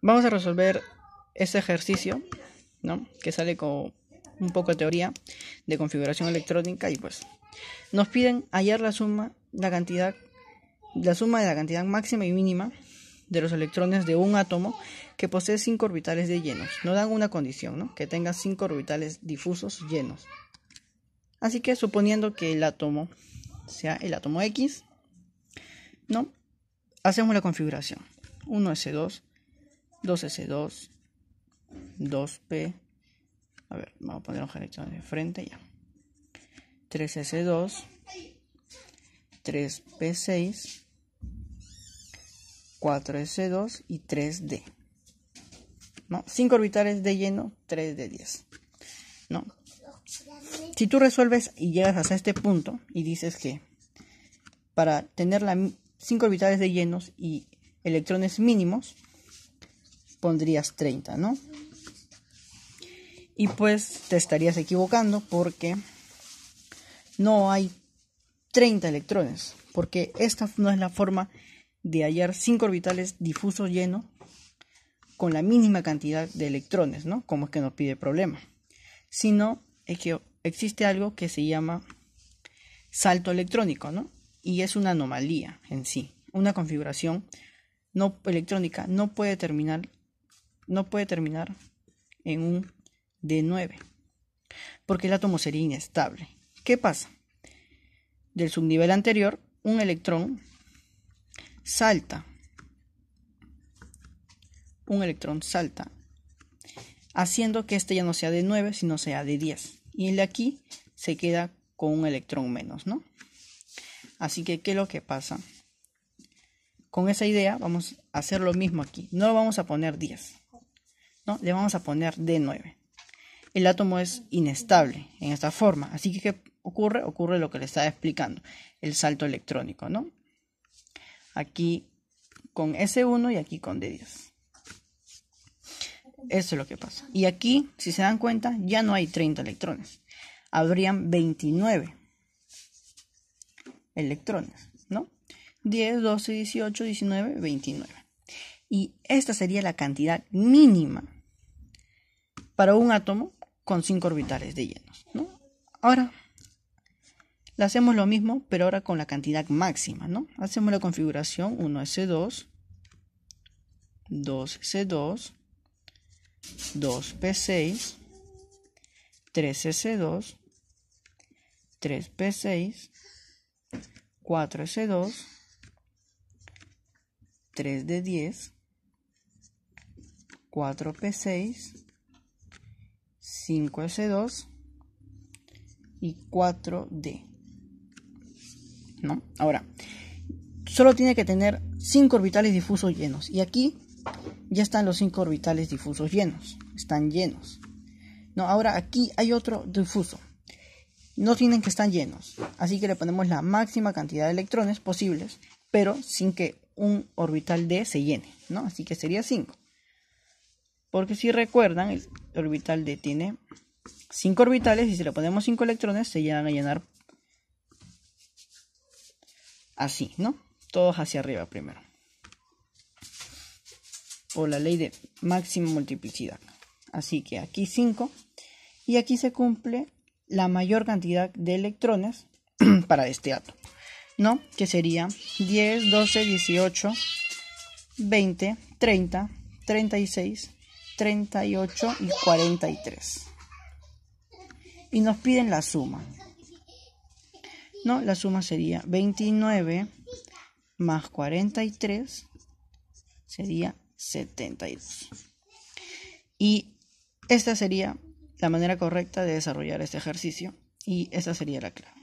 vamos a resolver este ejercicio, ¿no? Que sale con un poco de teoría de configuración electrónica y pues nos piden hallar la suma, la cantidad, la suma de la cantidad máxima y mínima de los electrones de un átomo que posee cinco orbitales de llenos. No dan una condición, Que tenga cinco orbitales difusos llenos. Así que suponiendo que el átomo sea el átomo X, ¿no? Hacemos la configuración. 1s2, 2S2, 2P, a ver, vamos a poner un electrones de frente ya. 3S2, 3P6, 4S2 y 3D. ¿No? 5 orbitales de lleno, 3 de 10. ¿No? Si tú resuelves y llegas hasta este punto y dices que para tener 5 orbitales de llenos y electrones mínimos, pondrías 30, ¿no? Y pues te estarías equivocando porque no hay 30 electrones, porque esta no es la forma de hallar 5 orbitales difusos llenos con la mínima cantidad de electrones, ¿no? Como es que nos pide problema. Sino es que existe algo que se llama salto electrónico, ¿no? Y es una anomalía en sí. Una configuración no electrónica no puede terminar no puede terminar en un D9, porque el átomo sería inestable. ¿Qué pasa? Del subnivel anterior, un electrón salta, un electrón salta, haciendo que este ya no sea de 9, sino sea de 10. Y el de aquí se queda con un electrón menos, ¿no? Así que, ¿qué es lo que pasa? Con esa idea vamos a hacer lo mismo aquí. No vamos a poner 10, le vamos a poner D9. El átomo es inestable en esta forma. Así que, ¿qué ocurre? Ocurre lo que le estaba explicando, el salto electrónico, ¿no? Aquí con S1 y aquí con D10. Eso es lo que pasa. Y aquí, si se dan cuenta, ya no hay 30 electrones. Habrían 29 electrones, ¿no? 10, 12, 18, 19, 29. Y esta sería la cantidad mínima para un átomo con cinco orbitales de llenos. Ahora, le hacemos lo mismo, pero ahora con la cantidad máxima. ¿no? Hacemos la configuración 1S2, 2S2, 2P6, 3S2, 3P6, 4S2, 3D10, 4P6, 5S2 y 4D. ¿No? Ahora, solo tiene que tener 5 orbitales difusos llenos. Y aquí ya están los 5 orbitales difusos llenos. Están llenos. No, ahora aquí hay otro difuso. No tienen que estar llenos. Así que le ponemos la máxima cantidad de electrones posibles, pero sin que un orbital D se llene. ¿no? Así que sería 5. Porque si recuerdan, el orbital D tiene 5 orbitales y si le ponemos 5 electrones se llegan a llenar así, ¿no? Todos hacia arriba primero. Por la ley de máxima multiplicidad. Así que aquí 5 y aquí se cumple la mayor cantidad de electrones para este átomo, ¿no? Que sería 10, 12, 18, 20, 30, 36, 38 y 43. Y nos piden la suma. No, la suma sería 29 más 43 sería 72. Y esta sería la manera correcta de desarrollar este ejercicio y esta sería la clave.